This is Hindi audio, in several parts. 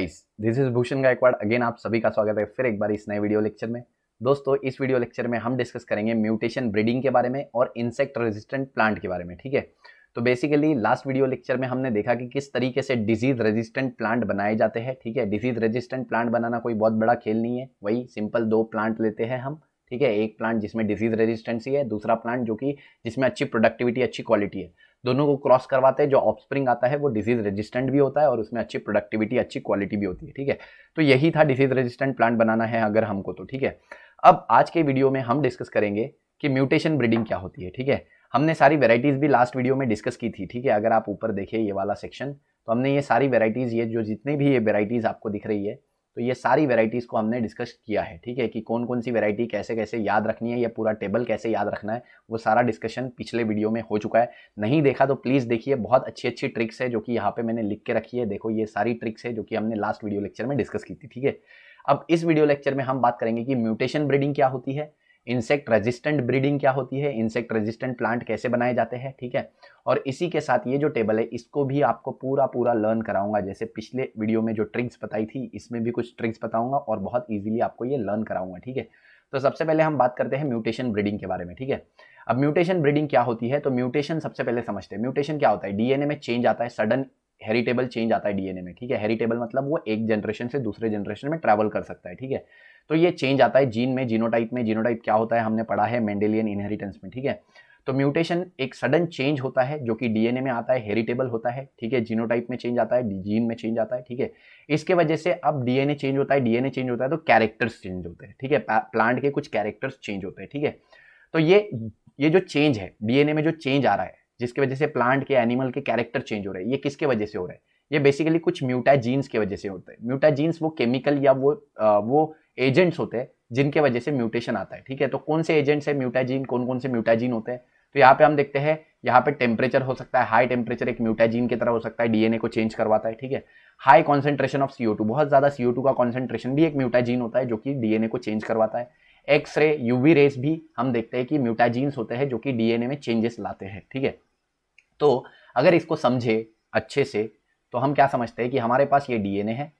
guys this is Bhushan Gaikwad again आप सभी का स्वागत है फिर एक बार इस नए वीडियो लेक्चर में दोस्तों इस वीडियो लेक्चर में हम डिस्कस करेंगे म्यूटेशन ब्रीडिंग के बारे में और इंसेक्ट रेजिस्टेंट प्लांट के बारे में ठीक है तो बेसिकली लास्ट वीडियो लेक्चर में हमने देखा कि किस तरीके से डिजीज रेजिस्टेंट प्लांट बनाए जाते हैं ठीक है डिजीज रेजिस्टेंट प्लांट बनाना कोई बहुत बड़ा खेल नहीं है वही सिंपल दो प्लांट लेते हैं हम ठीक है एक प्लांट जिसमें डिजीज रेजिस्टेंसी है दूसरा प्लांट जो कि जिसमें अच्छी प्रोडक्टिविटी अच्छी क्वालिटी है दोनों को क्रॉस करवाते हैं जो ऑफस्प्रिंग आता है वो डिजीज रेजिस्टेंट भी होता है और उसमें अच्छी प्रोडक्टिविटी अच्छी क्वालिटी भी होती है ठीक है तो यही था डिजीज रेजिस्टेंट प्लांट बनाना है अगर हमको तो ठीक है अब आज के वीडियो में हम डिस्कस करेंगे कि म्यूटेशन ब्रीडिंग क्या होती है ठीक है हमने सारी वेराइटीज़ भी लास्ट वीडियो में डिस्कस की थी ठीक है अगर आप ऊपर देखें ये वाला सेक्शन तो हमने ये सारी वेराइटीज़ ये जो जितनी भी ये वेराइटीज़ आपको दिख रही है तो ये सारी वेराइटीज़ को हमने डिस्कस किया है ठीक है कि कौन कौन सी वेराइटी कैसे कैसे याद रखनी है या पूरा टेबल कैसे याद रखना है वो सारा डिस्कशन पिछले वीडियो में हो चुका है नहीं देखा तो प्लीज़ देखिए बहुत अच्छी अच्छी ट्रिक्स है जो कि यहाँ पे मैंने लिख के रखी है देखो ये सारी ट्रिक्स है जो कि हमने लास्ट वीडियो लेक्चर में डिस्कस की थी ठीक है अब इस वीडियो लेक्चर में हम बात करेंगे कि म्यूटेशन ब्रीडिंग क्या होती है इंसेक्ट रेजिस्टेंट ब्रीडिंग क्या होती है इंसेक्ट रेजिस्टेंट प्लांट कैसे बनाए जाते हैं ठीक है और इसी के साथ ये जो टेबल है इसको भी आपको पूरा पूरा लर्न कराऊंगा जैसे पिछले वीडियो में जो ट्रिक्स बताई थी इसमें भी कुछ ट्रिक्स बताऊंगा और बहुत ईजिली आपको ये लर्न कराऊंगा ठीक है तो सबसे पहले हम बात करते हैं म्यूटेशन ब्रीडिंग के बारे में ठीक है अब म्यूटेशन ब्रीडिंग क्या होती है तो म्यूटेशन सबसे पहले समझते हैं म्यूटेशन क्या होता है डीएनए में चेंज आता है सडन हेरिटेबल चेंज आता है डीएनए में ठीक है हेरिटेबल मतलब वो एक जनरेशन से दूसरे जनरेशन में ट्रैवल कर सकता है ठीक है तो ये चेंज आता है जीन में जीनोटाइप में जीनोटाइप क्या होता है हमने पढ़ा है मेंडेलियन इनहेरिटेंस में ठीक है तो म्यूटेशन एक सडन चेंज होता है जो कि डीएनए में आता है हेरिटेबल होता है ठीक है जीनोटाइप में चेंज आता है जीन में चेंज आता है ठीक है इसके वजह से अब डीएनए चेंज होता है डीएनए चेंज होता है तो कैरेक्टर्स चेंज होते हैं ठीक है प्लांट के कुछ कैरेक्टर्स चेंज होते हैं ठीक है तो ये ये जो चेंज है डीएनए में जो चेंज आ रहा है जिसकी वजह से प्लांट के एनिमल के कैरेक्टर चेंज हो रहे हैं ये किसके वजह से हो रहा है ये बेसिकली कुछ म्यूटाजीन्स के की वजह से होते हैं म्यूटाजीन्स वो केमिकल या वो आ, वो एजेंट्स होते हैं जिनके वजह से म्यूटेशन आता है ठीक है तो कौन से एजेंट्स है म्यूटाजीन कौन कौन से म्यूटाजीन होते हैं तो यहाँ पे हम देखते हैं यहाँ पे टेम्परेचर हो सकता है हाई टेम्परेचर एक म्यूटाजीन की तरह हो सकता है डीएनए को चेंज करवाता है ठीक है हाई कॉन्सेंट्रेशन ऑफ सीओ बहुत ज़्यादा सीओ का कॉन्सेंट्रेशन भी एक म्यूटाजीन होता है जो कि डीएनए को चेंज करवाता है एक्स रे यूवी रेस भी हम देखते हैं कि म्यूटाजीन्स होते हैं जो कि डीएनए में चेंजेस लाते हैं ठीक है तो अगर इसको समझे अच्छे से तो हम क्या समझते हैं कि हमारे पास ये डीएनए है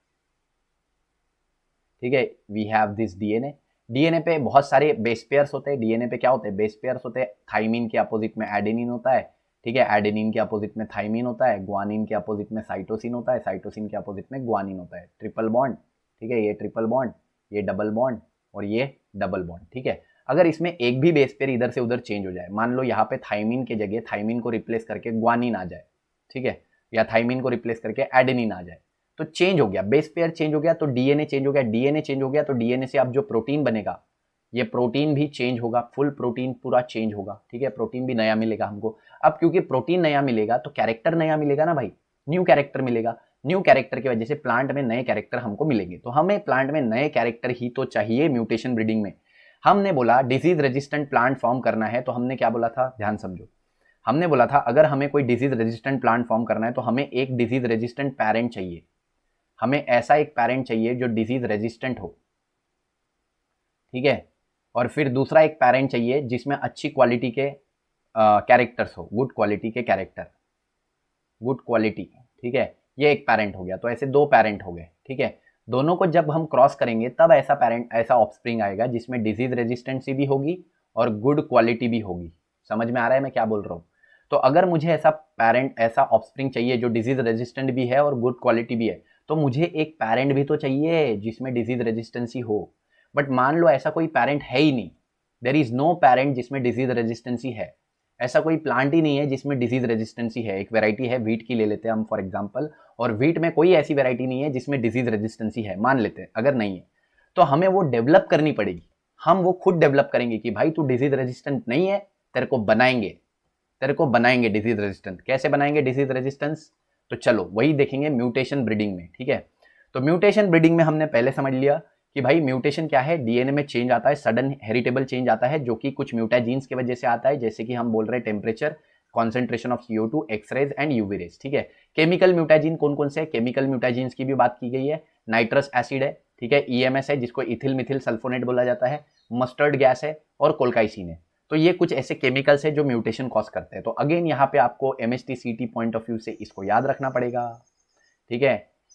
ठीक है we have this DNA DNA पे बहुत सारे बेस पेयर्स होते हैं डीएनए पे क्या होते हैं बेस पेयर्स होते हैं थाइमिन के अपोजिट में एडेनिन होता है ठीक है एडेनिन के अपोजिट में थाइमिन होता है ग्वानिन के अपोजिट में साइटोसिन होता है साइटोसिन के अपोजिट में ग्वानिन होता है ट्रिपल बॉन्ड ठीक है ये ट्रिपल बॉन्ड ये डबल बॉन्ड और ये डबल बॉन्ड ठीक है अगर इसमें एक भी बेस पेयर इधर से उधर चेंज हो जाए मान लो यहाँ पे थाइमिन के जगह थाइमिन को रिप्लेस करके ग्वानिन आ जाए ठीक है या थाइमिन को रिप्लेस करके एडेनिन आ जाए तो चेंज हो गया बेस पेयर चेंज हो गया तो डीएनए चेंज हो गया डीएनए चेंज हो गया तो डीएनए से अब जो प्रोटीन बनेगा ये प्रोटीन भी चेंज होगा फुल प्रोटीन पूरा चेंज होगा ठीक है प्रोटीन भी नया मिलेगा हमको अब क्योंकि प्रोटीन नया मिलेगा तो कैरेक्टर नया मिलेगा ना भाई न्यू कैरेक्टर मिलेगा न्यू कैरेक्टर की वजह से प्लांट में नए कैरेक्टर हमको मिलेंगे तो हमें प्लांट में नए कैरेक्टर ही तो चाहिए म्यूटेशन ब्रीडिंग में हमने बोला डिजीज रेजिस्टेंट प्लांट फॉर्म करना है तो हमने क्या बोला था ध्यान समझो हमने बोला था अगर हमें कोई डिजीज रेजिस्टेंट प्लांट फॉर्म करना है तो हमें एक डिजीज रेजिस्टेंट पेरेंट चाहिए हमें ऐसा एक पेरेंट चाहिए जो डिजीज रेजिस्टेंट हो ठीक है और फिर दूसरा एक पेरेंट चाहिए जिसमें अच्छी क्वालिटी के कैरेक्टर्स हो गुड क्वालिटी के कैरेक्टर गुड क्वालिटी ठीक है ये एक पेरेंट हो गया तो ऐसे दो पेरेंट हो गए ठीक है दोनों को जब हम क्रॉस करेंगे तब ऐसा पेरेंट ऐसा ऑफस्प्रिंग आएगा जिसमें डिजीज रेजिस्टेंसी भी होगी और गुड क्वालिटी भी होगी समझ में आ रहा है मैं क्या बोल रहा हूँ तो अगर मुझे ऐसा पेरेंट ऐसा ऑफस्प्रिंग चाहिए जो डिजीज रेजिस्टेंट भी है और गुड क्वालिटी भी है तो मुझे एक पेरेंट भी तो चाहिए जिसमें डिजीज रेजिस्टेंसी हो बट मान लो ऐसा कोई पेरेंट है ही नहीं देर इज़ नो पेरेंट जिसमें डिजीज रेजिस्टेंसी है ऐसा कोई प्लांट ही नहीं है जिसमें डिजीज रेजिस्टेंसी है एक वेराइटी है वीट की ले लेते हैं हम फॉर एग्जाम्पल और वीट में कोई ऐसी वेराइटी नहीं है जिसमें डिजीज रेजिस्टेंसी है मान लेते हैं अगर नहीं है तो हमें वो डेवलप करनी पड़ेगी हम वो खुद डेवलप करेंगे कि भाई तू डिजीज रेजिस्टेंट नहीं है तेरे को बनाएंगे तेरे को बनाएंगे डिजीज रेजिस्टेंट कैसे बनाएंगे डिजीज रेजिस्टेंस तो चलो वही देखेंगे म्यूटेशन ब्रीडिंग में ठीक है तो म्यूटेशन ब्रीडिंग में हमने पहले समझ लिया कि भाई म्यूटेशन क्या है डीएनए में चेंज आता है सडन हेरिटेबल चेंज आता है जो कि कुछ म्यूटाजीन्स की वजह से आता है जैसे कि हम बोल रहे हैं temperature concentration of CO two X rays and UV rays ठीक है केमिकल म्यूटाजीन कौन कौन से केमिकल म्यूटाजीन्स की भी बात की गई है नाइट्रस एसिड है ठीक है ई e है जिसको इथिल मिथिल सल्फोनेट बोला जाता है मस्टर्ड गैस है और कोलकाइसिन है तो ये कुछ ऐसे केमिकल्स हैं जो म्यूटेशन कॉज करते हैं तो अगेन यहाँ पे आपको M H point of view से इसको याद रखना पड़ेगा ठीक है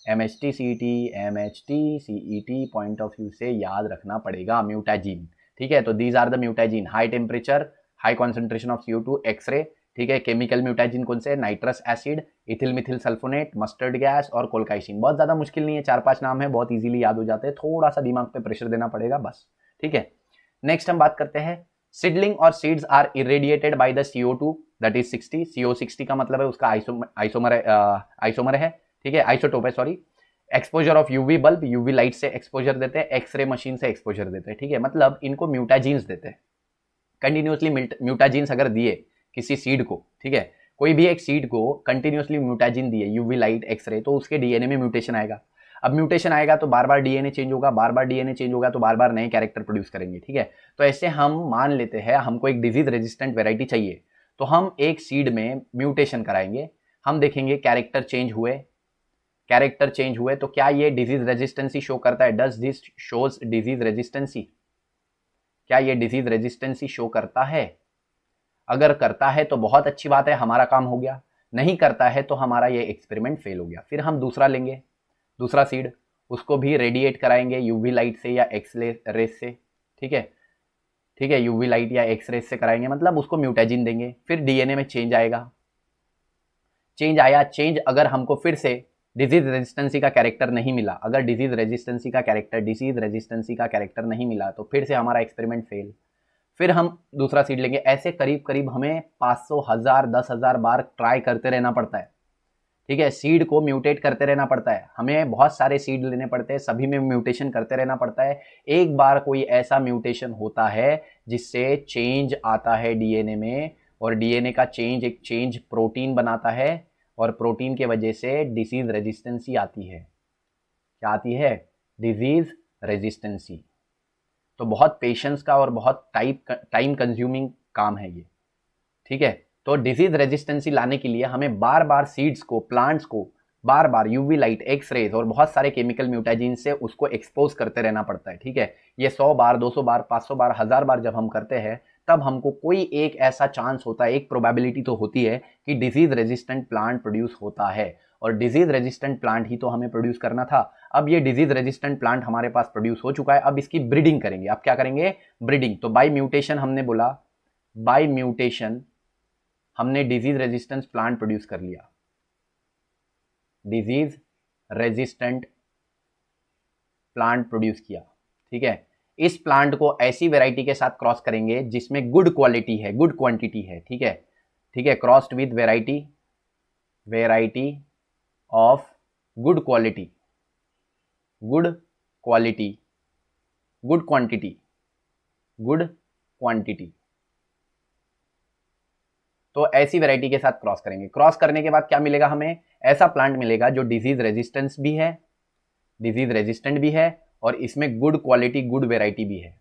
M H T C T M H T C E T point of view से याद रखना पड़ेगा म्यूटाजीन ठीक है तो these are the mutagen high temperature high concentration of CO two X ray ठीक है केमिकल म्यूटाजिन कौन से nitrous acid ethyl methyl sulphonate mustard gas और कोलकाइसिन बहुत ज़्यादा मुश्किल नहीं है चार पांच नाम है बहुत इजीली याद हो जाते हैं थोड़ा सा दिमाग पे प्रेशर देना पड़ेगा बस ठीक है नेक्स्ट हम बात करते हैं सीडलिंग और seeds are irradiated by the CO two that is sixty CO sixty का मतलब है उसका आइसोमर आइसोमर uh, है ठीक है आइसोटोप है sorry exposure of UV bulb UV light से एक्सपोजर देते हैं एक्सरे मशीन से एक्सपोजर देते हैं ठीक है मतलब इनको म्यूटाजीन्स देते हैं कंटिन्यूसली म्यूटाजीन्स अगर दिए किसी सीड को ठीक है कोई भी एक सीड को कंटिन्यूसली म्यूटाजिन दिए यूवी लाइट एक्सरे तो उसके डीएनए में म्यूटेशन आएगा अब म्यूटेशन आएगा तो बार बार डीएनए चेंज होगा बार बार डीएनए चेंज होगा तो बार बार नए कैरेक्टर प्रोड्यूस करेंगे ठीक है तो ऐसे हम मान लेते हैं हमको एक डिजीज रेजिस्टेंट वेराइटी चाहिए तो हम एक सीड में म्यूटेशन कराएंगे हम देखेंगे कैरेक्टर चेंज हुए कैरेक्टर चेंज हुए तो क्या ये डिजीज रेजिस्टेंसी शो करता है does this shows disease resistancy क्या ये डिजीज रेजिस्टेंसी शो करता है अगर करता है तो बहुत अच्छी बात है हमारा काम हो गया नहीं करता है तो हमारा ये एक्सपेरिमेंट फेल हो गया फिर हम दूसरा लेंगे दूसरा सीड उसको भी रेडिएट कराएंगे यूवी लाइट से या एक्स रेस से ठीक है ठीक है यूवी लाइट या एक्स रेस से कराएंगे मतलब उसको म्यूटेजिन देंगे फिर डीएनए में चेंज आएगा चेंज आया चेंज अगर हमको फिर से डिजीज रेजिस्टेंसी का कैरेक्टर नहीं मिला अगर डिजीज रेजिस्टेंसी का कैरेक्टर डिजीज रेजिस्टेंसी का कैरेक्टर नहीं मिला तो फिर से हमारा एक्सपेरिमेंट फेल फिर हम दूसरा सीड लेंगे ऐसे करीब करीब हमें सौ हज़ार दस हज़ार बार ट्राई करते रहना पड़ता है ठीक है सीड को म्यूटेट करते रहना पड़ता है हमें बहुत सारे सीड लेने पड़ते हैं सभी में म्यूटेशन करते रहना पड़ता है एक बार कोई ऐसा म्यूटेशन होता है जिससे चेंज आता है डीएनए में और डीएनए का चेंज एक चेंज प्रोटीन बनाता है और प्रोटीन के वजह से डिसीज रेजिस्टेंसी आती है क्या आती है डिजीज रेजिस्टेंसी तो बहुत पेशेंस का और बहुत टाइप टाइम कंज्यूमिंग काम है ये ठीक है तो डिजीज रेजिस्टेंसी लाने के लिए हमें बार बार सीड्स को प्लांट्स को बार बार यूवी लाइट एक्स रेज और बहुत सारे केमिकल म्यूटाजीन से उसको एक्सपोज करते रहना पड़ता है ठीक है ये सौ बार सौ बार सौ बार हज़ार बार जब हम करते हैं तब हमको कोई एक ऐसा चांस होता है एक प्रोबेबिलिटी तो होती है कि डिजीज़ रेजिस्टेंट प्लांट प्रोड्यूस होता है और डिजीज़ रेजिस्टेंट प्लांट ही तो हमें प्रोड्यूस करना था अब ये डिजीज़ रेजिस्टेंट प्लांट हमारे पास प्रोड्यूस हो चुका है अब इसकी ब्रीडिंग करेंगे अब क्या करेंगे ब्रीडिंग तो बाई म्यूटेशन हमने बोला बाई म्यूटेशन हमने डिजीज रेजिस्टेंस प्लांट प्रोड्यूस कर लिया डिजीज रेजिस्टेंट प्लांट प्रोड्यूस किया ठीक है इस प्लांट को ऐसी वेराइटी के साथ क्रॉस करेंगे जिसमें गुड क्वालिटी है गुड क्वांटिटी है ठीक है ठीक है crossed with variety variety of good quality good quality good quantity good quantity तो ऐसी वेराइटी के साथ क्रॉस करेंगे क्रॉस करने के बाद क्या मिलेगा हमें ऐसा प्लांट मिलेगा जो डिजीज रेजिस्टेंस भी है डिजीज रेजिस्टेंट भी है और इसमें गुड क्वालिटी गुड वेराइटी भी है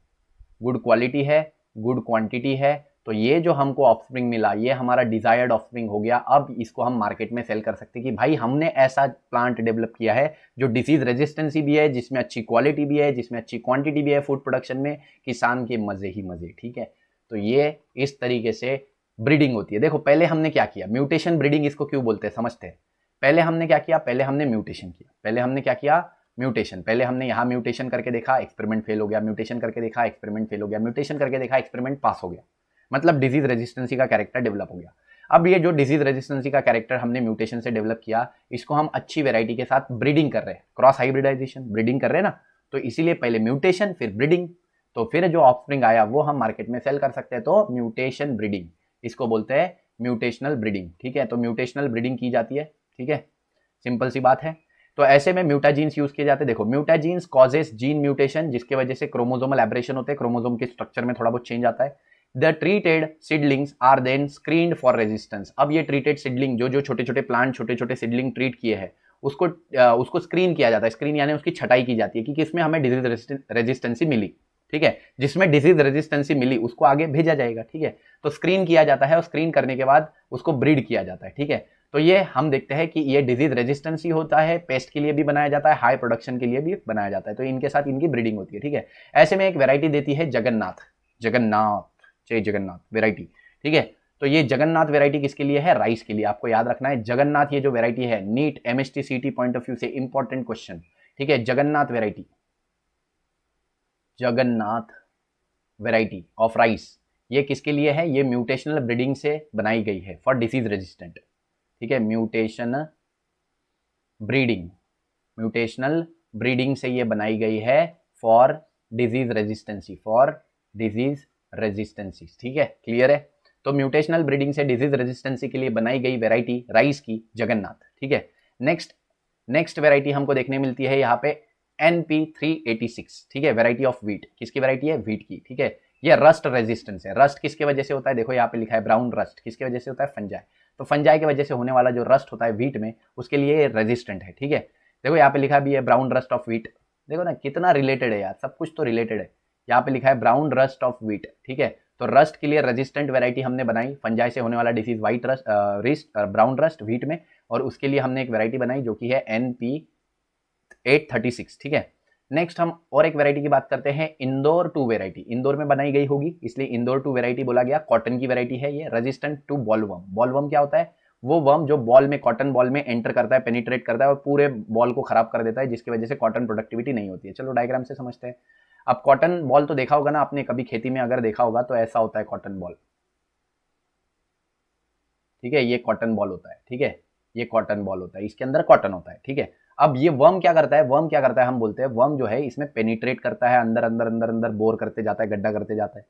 गुड क्वालिटी है गुड क्वांटिटी है तो ये जो हमको ऑफस्प्रिंग मिला ये हमारा डिजायर्ड ऑफस्प्रिंग हो गया अब इसको हम मार्केट में सेल कर सकते हैं कि भाई हमने ऐसा प्लांट डेवलप किया है जो डिजीज रेजिस्टेंसी भी है जिसमें अच्छी क्वालिटी भी है जिसमें अच्छी क्वांटिटी भी है फूड प्रोडक्शन में किसान के मज़े ही मज़े ठीक है तो ये इस तरीके से ब्रीडिंग होती है देखो पहले हमने क्या किया म्यूटेशन ब्रीडिंग इसको क्यों बोलते हैं समझते हैं पहले हमने क्या किया पहले हमने म्यूटेशन किया पहले हमने क्या किया म्यूटेशन पहले हमने यहाँ म्यूटेशन करके देखा एक्सपेरिमेंट फेल हो गया म्यूटेशन करके देखा एक्सपेरिमेंट फेल हो गया म्यूटेशन करके देखा एक्सपेरिमेंट पास हो गया मतलब डिजीज रेजिस्टेंसी का कैरेक्टर डेवलप हो गया अब ये जो डिजीज रेजिस्टेंसी का कैरेक्टर हमने म्यूटेशन से डेवलप किया इसको हम अच्छी वेराइटी के साथ ब्रीडिंग कर रहे हैं क्रॉस हाइब्रिडाइजेशन ब्रीडिंग कर रहे हैं ना तो इसीलिए पहले म्यूटेशन फिर ब्रीडिंग तो फिर जो ऑफस्प्रिंग आया वो हम मार्केट में सेल कर सकते हैं तो म्यूटेशन ब्रीडिंग इसको बोलते हैं म्यूटेशनल ब्रीडिंग ठीक है तो म्यूटेशनल ब्रीडिंग की जाती है ठीक है सिंपल सी बात है तो ऐसे में म्यूटाजीन्स यूज किए जाते हैं देखो म्यूटाजीन्स कॉजेस जीन म्यूटेशन जिसके वजह से क्रोमोजोमल एब्रेशन होते हैं क्रोमोजोम के स्ट्रक्चर में थोड़ा बहुत चेंज आता है the treated seedlings are then screen for resistance अब ये ट्रीटेड सिडलिंग जो जो छोटे छोटे प्लांट छोटे छोटे सिडलिंग ट्रीट किए हैं उसको उसको स्क्रीन किया जाता है स्क्रीन यानी उसकी छटाई की जाती है कि किसमें हमें डिजीज रेजिस्टेंसी मिली ठीक है जिसमें डिजीज रेजिस्टेंसी मिली उसको आगे भेजा जाएगा ठीक है तो स्क्रीन किया जाता है और स्क्रीन करने के बाद उसको ब्रीड किया जाता है ठीक है तो ये हम देखते हैं कि ये डिजीज रेजिस्टेंसी होता है पेस्ट के लिए भी बनाया जाता है हाई प्रोडक्शन के लिए भी बनाया जाता है तो इनके साथ इनकी ब्रीडिंग होती है ठीक है ऐसे में एक वेरायटी देती है जगन्नाथ जगन्नाथ जय जगन्नाथ वेरायटी ठीक है तो ये जगन्नाथ वेराइटी किसके लिए है राइस के लिए आपको याद रखना है जगन्नाथ ये जो वेरायटी है NEET M S point of view से इंपॉर्टेंट क्वेश्चन ठीक है Jagannath variety Jagannath variety of rice ये किसके लिए है ये म्यूटेशनल ब्रीडिंग से बनाई गई है फॉर डिसीज रेजिस्टेंट ठीक है म्यूटेशन ब्रीडिंग म्यूटेशनल ब्रीडिंग से ये बनाई गई है for disease resistancy for disease resistancy ठीक है क्लियर है तो म्यूटेशनल ब्रीडिंग से डिजीज रेजिस्टेंसी के लिए बनाई गई वेराइटी राइस की जगन्नाथ ठीक है नेक्स्ट नेक्स्ट वेराइटी हमको देखने मिलती है यहाँ पे N P three eighty six ठीक है वेराइटी ऑफ वीट किसकी वेराइटी है वीट की ठीक है ये रस्ट रेजिस्टेंस है रस्ट किसके वजह से होता है देखो यहाँ पे लिखा है ब्राउन रस्ट किसके वजह से होता है फंजाई तो फंजाई की वजह से होने वाला जो रस्ट होता है वीट में उसके लिए रेजिस्टेंट है ठीक है देखो यहाँ पे लिखा भी है ब्राउन रस्ट ऑफ वीट देखो ना कितना रिलेटेड है यार सब कुछ तो रिलेटेड है यहाँ पे लिखा है ब्राउन रस्ट ऑफ वीट ठीक है तो रस्ट के लिए रेजिस्टेंट वेराइटी हमने बनाई फंजाई से होने वाला disease white rust rust brown rust wheat में और उसके लिए हमने एक वेराइटी बनाई जो कि है एन पी 836 ठीक है नेक्स्ट हम और एक वेरायटी की बात करते हैं इंदौर टू वेरायटी इंदौर में बनाई गई होगी इसलिए इंदौर टू वेरायटी बोला गया कॉटन की वैरायटी है ये रेजिस्टेंट टू बॉलवर्म बॉलवर्म क्या होता है वो वर्म जो बॉल में कॉटन बॉल में एंटर करता है पेनिट्रेट करता है और पूरे बॉल को खराब कर देता है जिसकी वजह से कॉटन प्रोडक्टिविटी नहीं होती है चलो डायग्राम से समझते हैं अब कॉटन बॉल तो देखा होगा ना आपने कभी खेती में अगर देखा होगा तो ऐसा होता है कॉटन बॉल ठीक है ये कॉटन बॉल होता है ठीक है ये कॉटन बॉल होता है इसके अंदर कॉटन होता है ठीक है अब ये वर्म क्या करता है वर्म क्या करता है हम बोलते हैं वर्म जो है इसमें पेनिट्रेट करता है अंदर अंदर अंदर अंदर बोर करते जाता है गड्ढा करते जाता है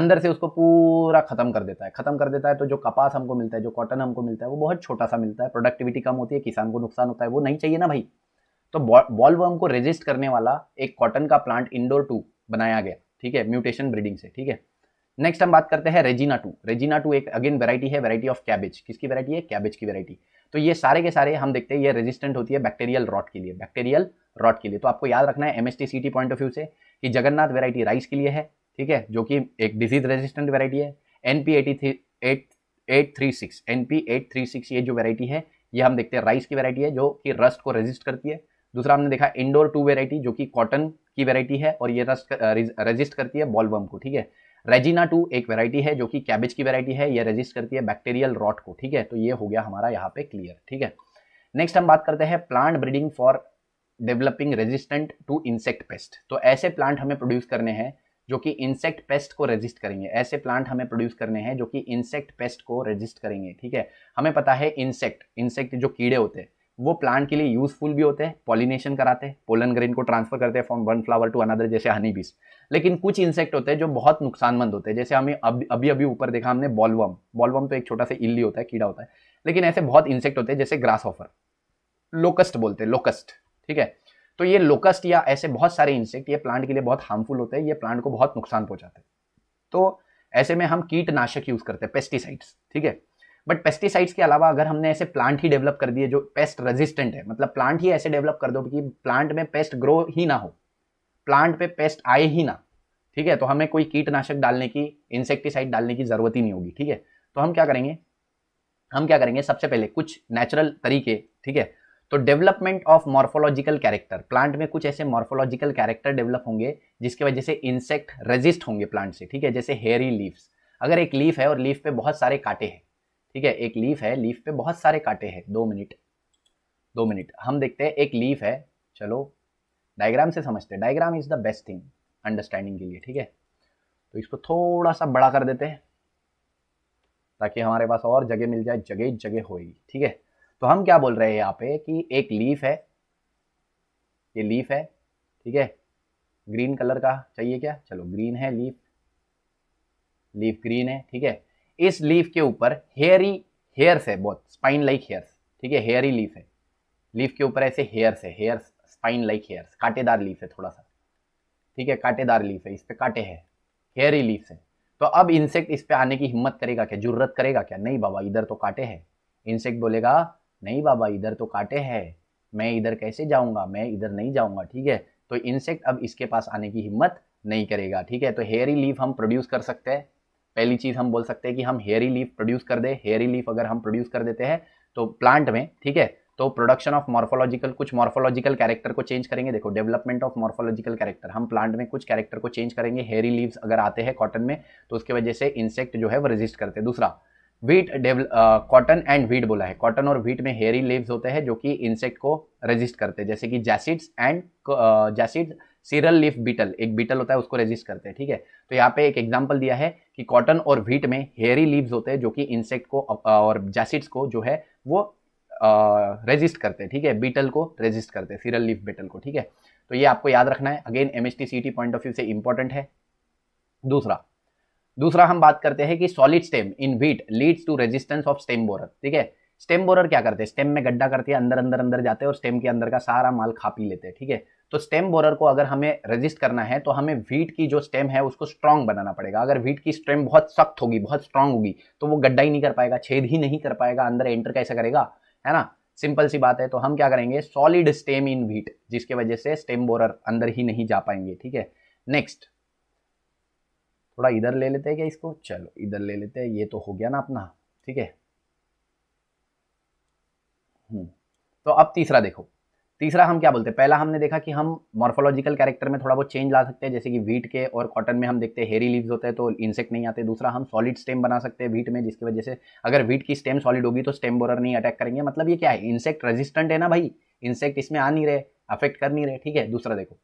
अंदर से उसको पूरा खत्म कर देता है खत्म कर देता है तो जो कपास हमको मिलता है जो कॉटन हमको मिलता है वो बहुत छोटा सा मिलता है प्रोडक्टिविटी कम होती है किसान को नुकसान होता है वो नहीं चाहिए ना भाई तो बॉल वर्म को रेजिस्ट करने वाला एक कॉटन का प्लांट इंडोर टू बनाया गया ठीक है म्यूटेशन ब्रीडिंग से ठीक है नेक्स्ट हम बात करते हैं रेजिना टू रेजिना टू एक अगेन वेरायटी है वेरायटी ऑफ कैबेज किसकी वेरायटी है कैबेज की वेरायटी तो ये सारे के सारे हम देखते हैं ये रेजिस्टेंट होती है बैक्टीरियल रॉट के लिए बैक्टीरियल रॉट के लिए तो आपको याद रखना है एमएसटीसीटी पॉइंट ऑफ व्यू से कि जगन्नाथ वेराइटी राइस के लिए है ठीक है जो कि एक डिजीज रेजिस्टेंट वेराइटी है N P eighty three six eight three six ये जो वेराइटी है ये हम देखते हैं राइस की वेराइटी है जो कि रस्ट को रेजिस्ट करती है दूसरा हमने देखा इंडोर टू वेराइटी जो कि कॉटन की वेराइटी है और ये रस्ट रेजिस्ट करती है बॉलबम को ठीक है रेजिना टू एक वेराइटी है जो कि कैबेज की वेराइटी है ये रेजिस्ट करती है बैक्टीरियल रॉट को ठीक है तो ये हो गया हमारा यहाँ पे क्लियर ठीक है नेक्स्ट हम बात करते हैं plant breeding for developing resistant to insect pest तो ऐसे प्लांट हमें प्रोड्यूस करने हैं जो कि इंसेक्ट पेस्ट को रेजिस्ट करेंगे ऐसे प्लांट हमें प्रोड्यूस करने हैं जो कि इंसेक्ट पेस्ट को रेजिस्ट करेंगे ठीक है हमें पता है इंसेक्ट इंसेक्ट जो कीड़े होते हैं वो प्लांट के लिए यूजफुल भी होते हैं पॉलिनेशन कराते हैं पोलन ग्रेन को ट्रांसफर करते हैं from one flower to another जैसे हनी बीस लेकिन कुछ इंसेक्ट होते हैं जो बहुत नुकसानमंद होते हैं जैसे हमें अभी अभी अभी ऊपर देखा हमने बॉलवम बॉलवम तो एक छोटा सा इल्ली होता है कीड़ा होता है लेकिन ऐसे बहुत इंसेक्ट होते हैं जैसे ग्रास ऑफर लोकस्ट बोलते हैं लोकस्ट ठीक है तो ये लोकस्ट या ऐसे बहुत सारे इंसेक्ट ये प्लांट के लिए बहुत हार्मफुल होते हैं ये प्लांट को बहुत नुकसान पहुंचाते हैं तो ऐसे में हम कीटनाशक यूज़ करते हैं पेस्टिसाइड्स ठीक है बट पेस्टिसाइड्स के अलावा अगर हमने ऐसे प्लांट ही डेवलप कर दिए जो पेस्ट रेजिस्टेंट है मतलब प्लांट ही ऐसे डेवलप कर दो कि प्लांट में पेस्ट ग्रो ही ना हो प्लांट पे पेस्ट आए ही ना ठीक है तो हमें कोई कीटनाशक डालने की इंसेक्टिसाइड डालने की जरूरत ही नहीं होगी ठीक है तो हम क्या करेंगे हम क्या करेंगे सबसे पहले कुछ नेचुरल तरीके ठीक है तो development of morphological character plant में कुछ ऐसे मॉर्फोलॉजिकल कैरेक्टर डेवलप होंगे जिसकी वजह से इंसेक्ट रेजिस्ट होंगे प्लांट से ठीक है जैसे हेयरी लीव्स अगर एक लीफ है और लीफ पे बहुत सारे कांटे हैं ठीक है एक लीफ है लीफ पे बहुत सारे कांटे हैं दो मिनट दो मिनट हम देखते हैं एक लीफ है चलो डायग्राम से समझते हैं diagram is the best thing understanding के लिए ठीक है तो इसको थोड़ा सा बड़ा कर देते हैं ताकि हमारे पास और जगह मिल जाए जगह जगह होगी ठीक है तो हम क्या बोल रहे हैं यहाँ पे कि एक लीफ है ये लीफ है ठीक है ग्रीन कलर का चाहिए क्या चलो ग्रीन है लीफ लीफ ग्रीन है ठीक है इस लीफ के ऊपर हेयरी हेयर्स है बहुत स्पाइन लाइक हेयर्स ठीक है हेयरी लीफ है लीफ के ऊपर ऐसे हेयर्स है हेयर्स स्पाइन लाइक हेयर्स कांटेदार लीफ है थोड़ा सा ठीक है कांटेदार लीफ है इस पर कांटे है हेयरी लीफ है तो अब इंसेक्ट इस पर आने की हिम्मत करेगा क्या जुर्रत करेगा क्या नहीं बाबा इधर तो कांटे है इंसेक्ट बोलेगा नहीं बाबा इधर तो कांटे है मैं इधर कैसे जाऊंगा मैं इधर नहीं जाऊंगा ठीक है तो इंसेक्ट अब इसके पास आने की हिम्मत नहीं करेगा ठीक है तो हेयरी लीफ हम प्रोड्यूस कर सकते हैं पहली चीज़ हम बोल सकते हैं कि हम हेयरी लीफ प्रोड्यूस कर दे हेयरी लीफ अगर हम प्रोड्यूस कर देते हैं तो प्लांट में ठीक है तो प्रोडक्शन ऑफ मॉर्फोलॉजिकल कुछ मॉर्फोलॉजिकल कैरेक्टर को चेंज करेंगे देखो डेवलपमेंट ऑफ मॉर्फोलॉजिकल कैरेक्टर हम प्लांट में कुछ कैरेक्टर को चेंज करेंगे हेरी लीव्स अगर आते हैं कॉटन में तो उसकी वजह से इंसेक्ट जो है वो रेजिस्ट करते हैं दूसरा व्हीट कॉटन एंड व्हीट बोला है कॉटन और वीट में हेरी लीव्स होते हैं जो कि इंसेक्ट को रेजिस्ट करते हैं जैसे कि jassids and jassid cereal leaf beetle एक बीटल होता है उसको रेजिस्ट करते हैं ठीक है तो यहाँ पे एक एग्जाम्पल दिया है कि कॉटन और व्हीट में हेरी लीव्स होते हैं जो कि इंसेक्ट को और जैसिड्स को जो है वो रेजिस्ट करते हैं ठीक है बीटल को रेजिस्ट करते हैं सीरल लीफ बीटल को ठीक है तो ये आपको याद रखना है again M H point of view से इंपॉर्टेंट है दूसरा दूसरा हम बात करते हैं कि solid stem in wheat leads to resistance of stem borer ठीक है स्टेम बोरर क्या करते हैं स्टेम में गड्ढा करते हैं अंदर अंदर अंदर जाते हैं और स्टेम के अंदर का सारा माल खा पी लेते हैं ठीक है तो स्टेम बोरर को अगर हमें रेजिस्ट करना है तो हमें वीट की जो स्टेम है उसको स्ट्रांग बनाना पड़ेगा अगर वीट की स्टेम बहुत सख्त होगी बहुत स्ट्रांग होगी तो वो गड्ढा ही नहीं कर पाएगा छेद ही नहीं कर पाएगा अंदर एंटर कैसे करेगा है ना सिंपल सी बात है तो हम क्या करेंगे सॉलिड स्टेम इन व्हीट जिसके वजह से स्टेम बोरर अंदर ही नहीं जा पाएंगे ठीक है नेक्स्ट थोड़ा इधर ले लेते हैं क्या इसको चलो इधर ले लेते हैं ये तो हो गया ना अपना ठीक है हम्म, तो अब तीसरा देखो तीसरा हम क्या बोलते हैं पहला हमने देखा कि हम मॉर्फोलॉजिकल कैरेक्टर में थोड़ा बहुत चेंज ला सकते हैं जैसे कि वीट के और कॉटन में हम देखते हैं हेरी लीव्स होते हैं तो इंसेक्ट नहीं आते दूसरा हम सॉलिड स्टेम बना सकते हैं वीट में जिसकी वजह से अगर वीट की स्टेम सॉलिड होगी तो स्टेम बोरर नहीं अटैक करेंगे मतलब ये क्या है इंसेक्ट रेजिस्टेंट है ना भाई इंसेक्ट इसमें आ नहीं रहे अफेक्ट कर नहीं रहे ठीक है दूसरा देखो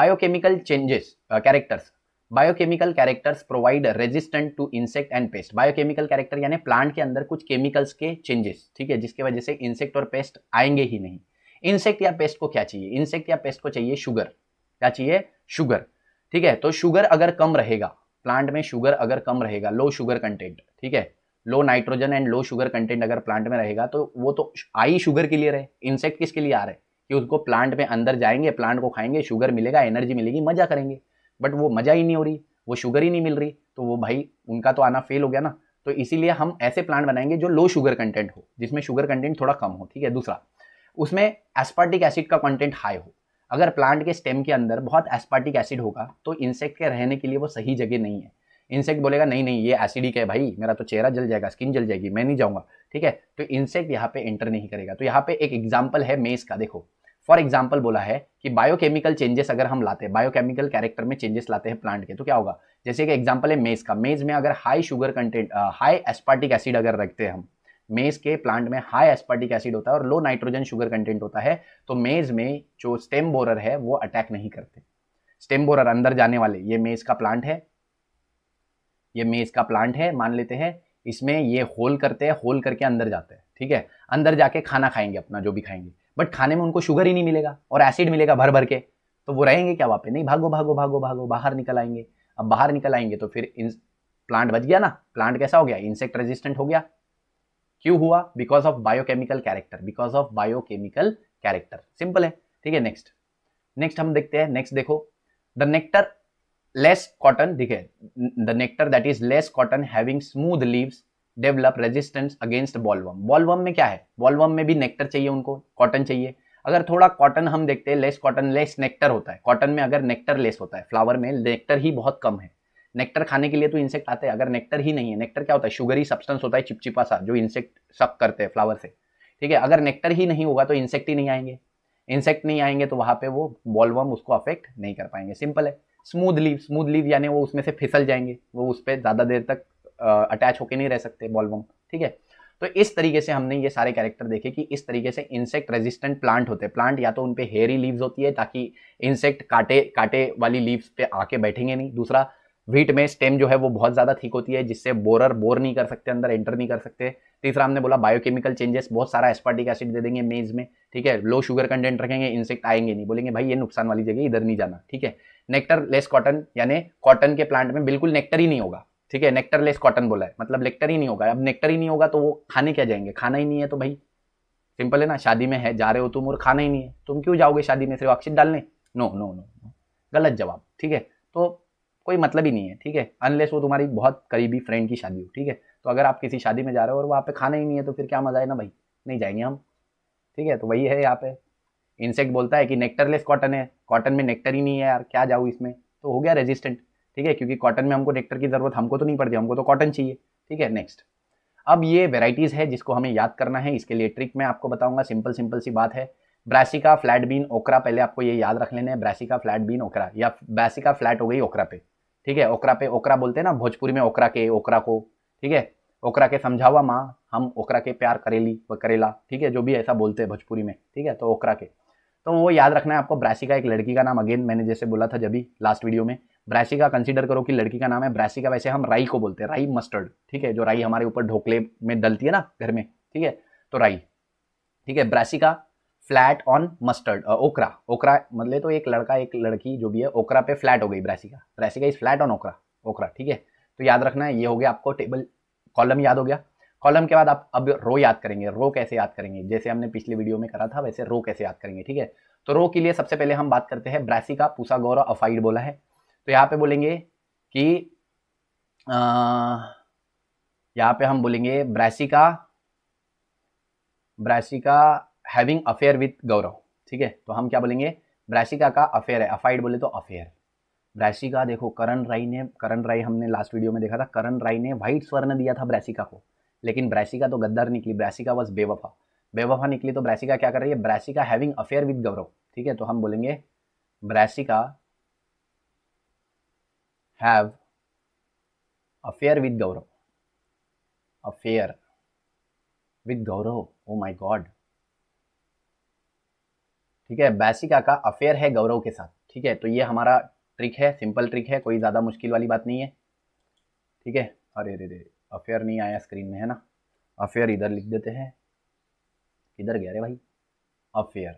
biochemical changes characters biochemical characters provide resistant to insect and pest biochemical character यानी प्लांट के अंदर कुछ केमिकल्स के चेंजेस ठीक है जिसके वजह से इंसेक्ट और पेस्ट आएंगे ही नहीं इंसेक्ट या पेस्ट को क्या चाहिए इंसेक्ट या पेस्ट को चाहिए शुगर क्या चाहिए शुगर ठीक है तो शुगर अगर कम रहेगा प्लांट में शुगर अगर कम रहेगा लो शुगर कंटेंट ठीक है low nitrogen and low sugar content अगर प्लांट में रहेगा तो वो तो आई शुगर के लिए रहे इंसेक्ट किसके लिए आ रहे कि उसको प्लांट में अंदर जाएंगे प्लांट को खाएंगे शुगर मिलेगा एनर्जी मिलेगी मजा करेंगे बट वो मजा ही नहीं हो रही वो शुगर ही नहीं मिल रही तो वो भाई उनका तो आना फेल हो गया ना तो इसीलिए हम ऐसे प्लांट बनाएंगे जो लो शुगर कंटेंट हो जिसमें शुगर कंटेंट थोड़ा कम हो ठीक है दूसरा उसमें एस्पार्टिक एसिड का कंटेंट हाई हो अगर प्लांट के स्टेम के अंदर बहुत एस्पार्टिक एसिड होगा तो इंसेक्ट के रहने के लिए वो सही जगह नहीं है इंसेक्ट बोलेगा नहीं नहीं ये एसिडिक है भाई मेरा तो चेहरा जल जाएगा स्किन जल जाएगी मैं नहीं जाऊँगा ठीक है तो इंसेक्ट यहाँ पे एंटर नहीं करेगा तो यहाँ पे एक एग्जाम्पल है मेस का देखो फॉर एग्जाम्पल बोला है कि बायोकेमिकल चेंजेस अगर हम लाते हैं बायोकेमिकल कैरेक्टर में चेंजेस लाते हैं प्लांट के तो क्या होगा जैसे कि एग्जाम्पल है मेज का मेज में अगर high sugar content high aspartic acid अगर रखते हैं हम मेज के प्लांट में हाई एस्पर्टिक एसिड होता है और लो नाइट्रोजन शुगर कंटेंट होता है तो मेज में जो स्टेम बोरर है वो अटैक नहीं करते स्टेम बोरर अंदर जाने वाले ये मेज का प्लांट है ये मेज का प्लांट है मान लेते हैं इसमें ये होल करते हैं होल करके अंदर जाते हैं ठीक है अंदर जाके खाना खाएंगे अपना जो भी खाएंगे बट खाने में उनको शुगर ही नहीं मिलेगा और एसिड मिलेगा भर भर के तो वो रहेंगे क्या वहाँ पे नहीं भागो भागो भागो भागो बाहर निकल आएंगे अब बाहर निकल आएंगे तो फिर प्लांट बच गया ना प्लांट कैसा हो गया इंसेक्ट रेजिस्टेंट हो गया क्यों हुआ because of biochemical character because of biochemical character simple है ठीक है नेक्स्ट नेक्स्ट हम देखते हैं नेक्स्ट देखो द नेक्टर लेस कॉटन दिखे the nectar that is less cotton having smooth leaves develop resistance against bollworm bollworm में क्या है बॉलवम में भी नेक्टर चाहिए उनको कॉटन चाहिए अगर थोड़ा कॉटन हम देखते हैं लेस कॉटन लेस नेक्टर होता है कॉटन में अगर नेक्टर लेस होता है फ्लावर में नेक्टर ही बहुत कम है नेक्टर खाने के लिए तो इंसेक्ट आते हैं अगर नेक्टर ही नहीं है नेक्टर क्या होता है शुगरी सब्सटेंस होता है चिपचिपा सा जो इंसेक्ट सक करते हैं फ्लावर से ठीक है अगर नेक्टर ही नहीं होगा तो इंसेक्ट ही नहीं आएंगे इंसेक्ट नहीं आएंगे तो वहाँ पे वो बॉलवम उसको अफेक्ट नहीं कर पाएंगे सिंपल है स्मूथ लीव स्मूथ लीव यानी वो उसमें से फिसल जाएंगे वो उस पर ज़्यादा देर तक अटैच होके नहीं रह सकते बॉलवम ठीक है तो इस तरीके से हमने ये सारे कैरेक्टर देखे कि इस तरीके से इंसेक्ट रेजिस्टेंट प्लांट होते हैं प्लांट या तो उन पर हेयरी लीव्स होती है ताकि इंसेक्ट काटे काटे वाली लीव्स पे आके बैठेंगे नहीं दूसरा व्हीट में स्टेम जो है वो बहुत ज़्यादा ठीक होती है जिससे बोरर बोर नहीं कर सकते अंदर एंटर नहीं कर सकते तीसरा हमने बोला बायोकेमिकल चेंजेस बहुत सारा एस्पार्टिक एसिड दे देंगे मेज में ठीक है लो शुगर कंटेंट रखेंगे इंसेक्ट आएंगे नहीं बोलेंगे भाई ये नुकसान वाली जगह इधर नहीं जाना ठीक है नेक्टर लेस कॉटन यानी कॉटन के प्लांट में बिल्कुल नेक्टर ही नहीं होगा ठीक है नेक्टर लेस कॉटन बोला है मतलब नेक्टर ही नहीं होगा अब नेक्टर ही नहीं होगा तो वो खाने क्या जाएंगे खाना ही नहीं है तो भाई सिंपल है ना शादी में है जा रहे हो तुम और खाना ही नहीं है तुम क्यों जाओगे शादी में सिर्फ ऑक्सीड डालने नो नो नो गलत जवाब ठीक है तो कोई मतलब ही नहीं है ठीक है अनलेस वो तुम्हारी बहुत करीबी फ्रेंड की शादी हो ठीक है तो अगर आप किसी शादी में जा रहे हो और वहाँ पे खाना ही नहीं है तो फिर क्या मज़ा है ना भाई नहीं जाएंगे हम ठीक है तो वही है यहाँ पे इंसेक्ट बोलता है कि नेक्टरलेस कॉटन है कॉटन में नेक्टर ही नहीं है यार क्या जाऊँ इसमें तो हो गया रेजिस्टेंट ठीक है क्योंकि कॉटन में हमको नेक्टर की ज़रूरत हमको तो नहीं पड़ती हमको तो कॉटन चाहिए ठीक है नेक्स्ट अब ये वेराइटीज़ है जिसको हमें याद करना है इसके लिए ट्रिक मैं आपको बताऊंगा सिंपल सिंपल सी बात है ब्रासिका फ्लैट बीन ओकरा पहले आपको ये याद रख लेना है ब्रासिका फ्लैट बीन ओकरा या ब्रासिका फ्लैट हो गई ओकरा पे ठीक है ओकरा पे ओकरा बोलते हैं ना भोजपुरी में ओकरा के ओकरा को ठीक है ओकरा के समझावा माँ हम ओकरा के प्यार करेली व करेला ठीक है जो भी ऐसा बोलते हैं भोजपुरी में ठीक है तो ओकरा के तो वो याद रखना है आपको ब्रासिका एक लड़की का नाम अगेन मैंने जैसे बोला था जब भी लास्ट वीडियो में ब्रासिका कंसिडर करो कि लड़की का नाम है ब्रासिका वैसे हम राई को बोलते हैं राई मस्टर्ड ठीक है जो राई हमारे ऊपर ढोकले में डलती है ना घर में ठीक है तो राई ठीक है ब्रासिका फ्लैट ऑन मस्टर्ड ओकरा ओकरा मतलब तो एक लड़का एक लड़की जो भी है ओकरा पे फ्लैट हो गई brassica brassica is flat on okra okra ठीक है तो याद रखना है ये हो गया आपको टेबल कॉलम याद हो गया कॉलम के बाद आप अब रो याद करेंगे रो कैसे याद करेंगे जैसे हमने पिछले वीडियो में करा था वैसे रो कैसे याद करेंगे ठीक है तो रो के लिए सबसे पहले हम बात करते हैं ब्रैसिका पूसा गौरा अफाइड बोला है तो यहाँ पे बोलेंगे कि यहाँ पे हम बोलेंगे brassica brassica having affair with Gaurav ठीक है तो हम क्या बोलेंगे ब्रैशिका का अफेयर है अफाइड बोले तो अफेयर ब्रैशिका देखो करण राय ने करण राय हमने लास्ट वीडियो में देखा था करण राय ने व्हाइट स्वर्ण दिया था ब्रैशिका को लेकिन ब्रैशिका तो गद्दार निकली ब्रैशिका वॉज बेवफा बेवफा निकली तो ब्रैशिका क्या कर रही है brassica having affair with Gaurav ठीक है तो हम बोलेंगे brassica have affair with Gaurav affair with Gaurav oh my god ठीक है बैसिका का अफेयर है गौरव के साथ ठीक है तो ये हमारा ट्रिक है सिंपल ट्रिक है कोई ज़्यादा मुश्किल वाली बात नहीं है ठीक है अरे अरे अरे अफेयर नहीं आया स्क्रीन में है ना अफेयर इधर लिख देते हैं इधर गया रे भाई अफेयर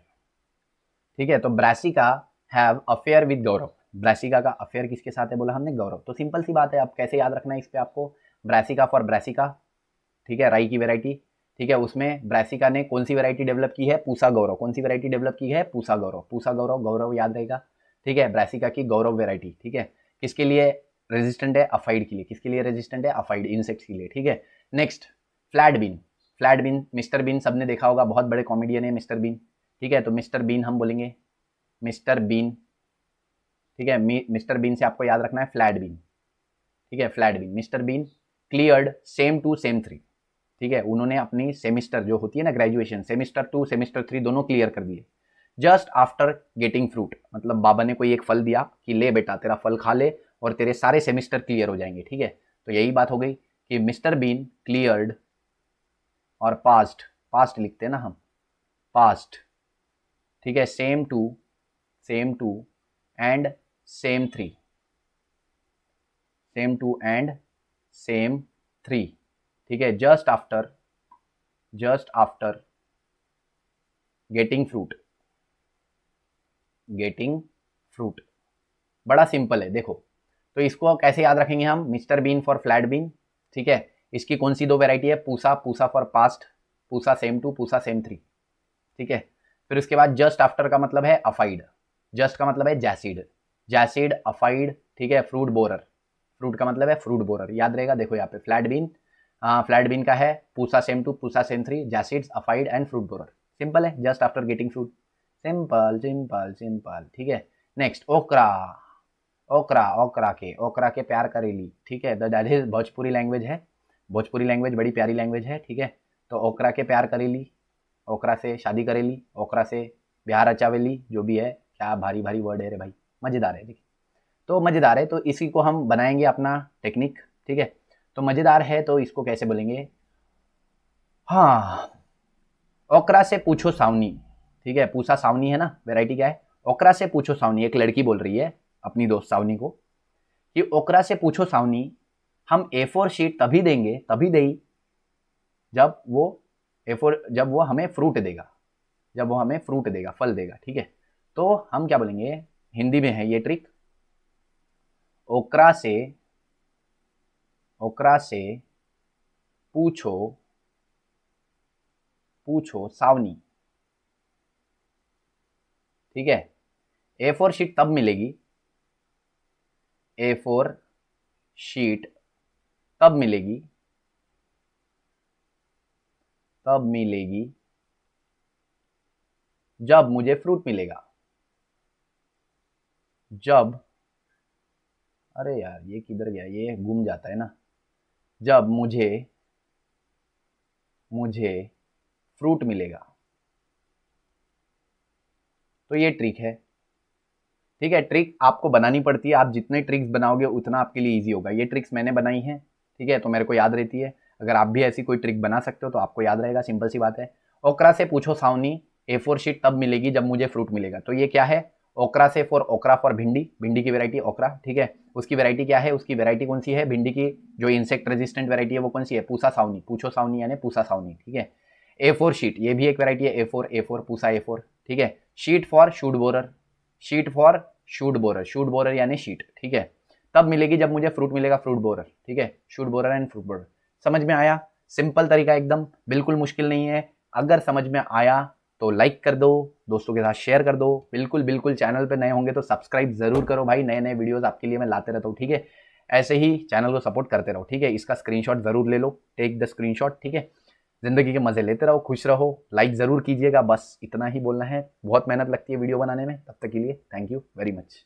ठीक है तो brassica have affair with Gaurav brassica का अफेयर किसके साथ है बोला हमने गौरव तो सिंपल सी बात है आप कैसे याद रखना है इस पर आपको ब्रैसिका फॉर ब्रैसिका ठीक है राई की वेराइटी ठीक है उसमें ब्रासिका ने कौन सी वैरायटी डेवलप की है पूसा गौरव कौन सी वैरायटी डेवलप की है पूसा गौरव पूसा गौरव गौरव याद रहेगा ठीक है ब्रासिका की गौरव वैरायटी ठीक है किसके लिए रेजिस्टेंट है अफाइड के लिए किसके लिए रेजिस्टेंट है अफाइड इंसेक्ट्स के लिए ठीक है next flat bean flat bean mister bean सबने देखा होगा बहुत बड़े कॉमेडियन है मिस्टर बीन ठीक है तो मिस्टर बीन हम बोलेंगे मिस्टर बीन ठीक है मिस्टर बीन से आपको याद रखना है फ्लैट बीन ठीक है flat bean mister bean cleared sem two sem three ठीक है उन्होंने अपनी सेमिस्टर जो होती है ना graduation semester two semester three दोनों क्लियर कर दिए जस्ट आफ्टर गेटिंग फ्रूट मतलब बाबा ने कोई एक फल दिया कि ले बेटा तेरा फल खा ले और तेरे सारे सेमिस्टर क्लियर हो जाएंगे ठीक है तो यही बात हो गई कि मिस्टर बीन क्लियर्ड और पास्ट पास्ट लिखते हैं ना हम पास्ट ठीक है sem two sem two and sem three sem two and sem three ठीक है just after just after getting fruit getting fruit बड़ा सिंपल है देखो तो इसको कैसे याद रखेंगे हम mister bean for flat bean ठीक है इसकी कौन सी दो वेराइटी है Pusa Pusa for past Pusa sem two Pusa sem three ठीक है फिर उसके बाद जस्ट आफ्टर का मतलब है अफाइड जस्ट का मतलब है जैसिड जैसिड अफाइड ठीक है फ्रूट बोरर फ्रूट का मतलब है फ्रूट बोरर याद रहेगा देखो यहाँ पे फ्लैट बीन हाँ, फ्लैट बीन का है Pusa sem two Pusa sem three jassids aphid and fruit borer simple है just after getting fruit simple simple simple ठीक है नेक्स्ट ओकरा ओकरा ओकरा के ओकरा के प्यार करेली ठीक है दैट तो इज भोजपुरी लैंग्वेज है भोजपुरी लैंग्वेज बड़ी प्यारी लैंग्वेज है ठीक है तो ओकरा के प्यार करेली ओकरा से शादी करेली ओकरा से बिहार अचावेली जो भी है क्या भारी भारी वर्ड है रे भाई मज़ेदार है देखिए तो मज़ेदार है तो इसी को हम बनाएंगे अपना टेक्निक ठीक है तो मज़ेदार है तो इसको कैसे बोलेंगे हाँ ओकरा से पूछो सावनी ठीक है पूछा सावनी है ना वेराइटी क्या है ओकरा से पूछो सावनी एक लड़की बोल रही है अपनी दोस्त सावनी को कि ओकरा से पूछो सावनी हम ए फोर शीट तभी देंगे तभी दे जब वो ए फोर जब वो हमें फ्रूट देगा जब वो हमें फ्रूट देगा फल देगा ठीक है तो हम क्या बोलेंगे हिंदी में है ये ट्रिक ओकरा से ओकरा से पूछो पूछो सावनी ठीक है ए फोर शीट तब मिलेगी ए फोर शीट तब मिलेगी तब मिलेगी जब मुझे फ्रूट मिलेगा जब अरे यार ये किधर गया ये घूम जाता है ना जब मुझे मुझे फ्रूट मिलेगा तो ये ट्रिक है ठीक है ट्रिक आपको बनानी पड़ती है आप जितने ट्रिक्स बनाओगे उतना आपके लिए इजी होगा ये ट्रिक्स मैंने बनाई है ठीक है तो मेरे को याद रहती है अगर आप भी ऐसी कोई ट्रिक बना सकते हो तो आपको याद रहेगा सिंपल सी बात है ओकरा से पूछो सावनी ए फोर शीट तब मिलेगी जब मुझे फ्रूट मिलेगा तो ये क्या है ओकरा से फॉर ओकरा फॉर भिंडी भिंडी की वैरायटी ओकरा ठीक है उसकी वैरायटी क्या है उसकी वैरायटी कौन सी है भिंडी की जो इंसेक्ट रेजिस्टेंट वैरायटी है वो कौन सी है पूसा सावनी पूछो सावनी यानी पूसा सावनी ठीक है ए फोर शीट ये भी एक वैरायटी है A four A four Pusa A four ठीक है sheet for shoot borer sheet for shoot borer shoot borer यानी शीट ठीक है तब मिलेगी जब मुझे फ्रूट मिलेगा फ्रूट बोरर ठीक है shoot borer and fruit borer समझ में आया सिंपल तरीका एकदम बिल्कुल मुश्किल नहीं है अगर समझ में आया तो लाइक कर दो दोस्तों के साथ शेयर कर दो बिल्कुल बिल्कुल चैनल पर नए होंगे तो सब्सक्राइब ज़रूर करो भाई नए नए वीडियोज़ आपके लिए मैं लाते रहता हूँ ठीक है ऐसे ही चैनल को सपोर्ट करते रहो ठीक है इसका स्क्रीनशॉट ज़रूर ले लो टेक द स्क्रीनशॉट ठीक है ज़िंदगी के मज़े लेते रहो खुश रहो लाइक ज़रूर कीजिएगा बस इतना ही बोलना है बहुत मेहनत लगती है वीडियो बनाने में तब तक के लिए थैंक यू वेरी मच